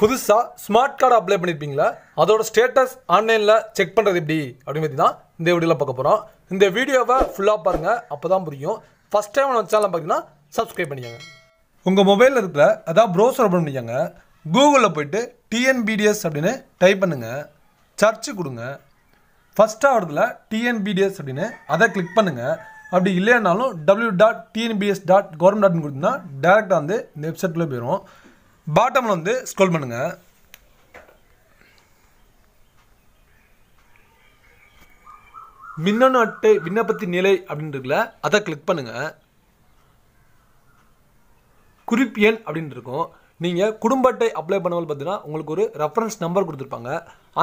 புதுசாக smart card apply பண்ணியிருப்பீங்களா அதோட status ஆன்லைனில் செக் பண்ணுறது எப்படி அப்படின்னு பற்றி தான் இந்த வீடியோவில் பார்க்க போகிறோம் இந்த வீடியோவை ஃபுல்லாக பாருங்கள் அப்போ தான் புரியும் ஃபஸ்ட் டைம் வச்சாலும் பார்த்தீங்கன்னா சப்ஸ்கிரைப் பண்ணிக்கோங்க உங்கள் மொபைலில் இருக்கிற அதாவது ப்ரௌசர் ஓப்பன் பண்ணிக்கோங்க கூகுளில் போயிட்டு டிஎன்பிடிஎஸ் அப்படின்னு டைப் பண்ணுங்கள் சர்ச்சு கொடுங்க ஃபஸ்ட்டாக வரதுல டிஎன்பிடிஎஸ் அப்படின்னு அதை கிளிக் பண்ணுங்கள் அப்படி இல்லைனாலும் W dot TNPS dot government டாட்னு கொடுத்தீங்கன்னா டேரெக்டாக வந்து இந்த வெப்சைட்டில் போயிடும் பாட்டமில் வந்து ஸ்க்ரோல் பண்ணுங்கள் மின்னணு அட்டை விண்ணப்பத்தின் நிலை அப்படின்றதுல அதை கிளிக் பண்ணுங்கள் குறிப்பு எண் அப்படின்னு இருக்கும் நீங்கள் குடும்ப அட்டை அப்ளை பண்ணும்போது பார்த்தீங்கன்னா உங்களுக்கு ஒரு ரெஃபரன்ஸ் நம்பர் கொடுத்துருப்பாங்க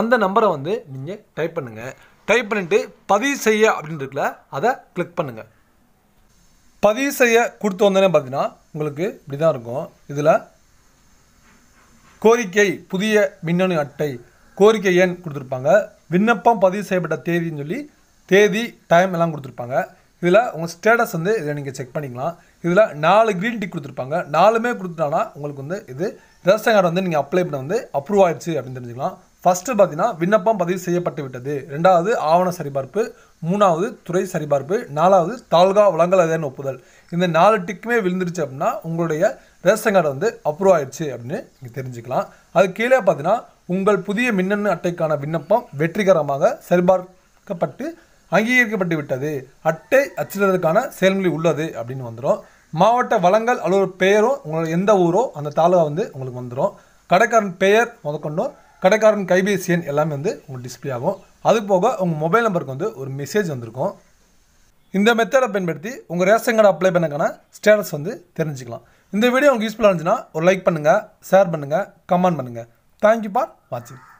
அந்த நம்பரை வந்து நீங்கள் டைப் பண்ணுங்கள் டைப் பண்ணிவிட்டு பதிவு செய்ய அப்படின்னு இருக்குல்ல அதை கிளிக் பண்ணுங்கள் பதிவு செய்ய கொடுத்து வந்தோடனே பார்த்தீங்கன்னா உங்களுக்கு இப்படி தான் இருக்கும் இதில் கோரிக்கை புதிய மின்னணு அட்டை கோரிக்கை எண் கொடுத்துருப்பாங்க விண்ணப்பம் பதிவு செய்யப்பட்ட தேதின்னு சொல்லி தேதி டைம் எல்லாம் கொடுத்துருப்பாங்க இதில் உங்கள் ஸ்டேட்டஸ் வந்து இதில் நீங்கள் செக் பண்ணிக்கலாம் இதில் நாலு க்ரீன் டீ கொடுத்துருப்பாங்க நாலுமே கொடுத்துட்டானா உங்களுக்கு வந்து இது ரேஷன் கார்டு வந்து நீங்கள் அப்ளை பண்ண வந்து அப்ரூவ் ஆயிடுச்சு அப்படின்னு தெரிஞ்சுக்கலாம் ஃபஸ்ட்டு பார்த்தீங்கன்னா விண்ணப்பம் பதிவு செய்யப்பட்டு விட்டது ரெண்டாவது ஆவண சரிபார்ப்பு மூணாவது துறை சரிபார்ப்பு நாலாவது தாலுகா வழங்கல் அதேன்னு ஒப்புதல் இந்த நாலு டிக்குமே விழுந்துருச்சு அப்படின்னா உங்களுடைய ரேஷன் கார்டு வந்து அப்ரூவ் ஆயிடுச்சு அப்படின்னு நீங்கள் தெரிஞ்சுக்கலாம் அது கீழே பார்த்தீங்கன்னா உங்கள் புதிய மின்னணு அட்டைக்கான விண்ணப்பம் வெற்றிகரமாக சரிபார்க்கப்பட்டு அங்கீகரிக்கப்பட்டு விட்டது அட்டை அச்சிடுவதற்கான செயல்முறை உள்ளது அப்படின்னு வந்துடும் மாவட்ட வளங்கள் அலுவலர் பெயரும் உங்களோட எந்த ஊரோ அந்த தாலுகா வந்து உங்களுக்கு வந்துடும் கடைக்காரன் பெயர் முதற்கொண்டும் கடைக்காரன் கைபேசி எண் எல்லாமே வந்து உங்களுக்கு டிஸ்பிளே ஆகும் அது போக உங்கள் மொபைல் நம்பருக்கு வந்து ஒரு மெசேஜ் வந்திருக்கும் இந்த மெத்தடை பயன்படுத்தி உங்கள் ரேஷன் கார்டு அப்ளை பண்ணக்கான ஸ்டேட்டஸ் வந்து தெரிஞ்சுக்கலாம் இந்த வீடியோ உங்களுக்கு யூஸ்ஃபுல்லாக இருந்துச்சுன்னா ஒரு லைக் பண்ணுங்கள் ஷேர் பண்ணுங்கள் கமெண்ட் பண்ணுங்கள் தேங்க்யூ ஃபார் வாட்சிங்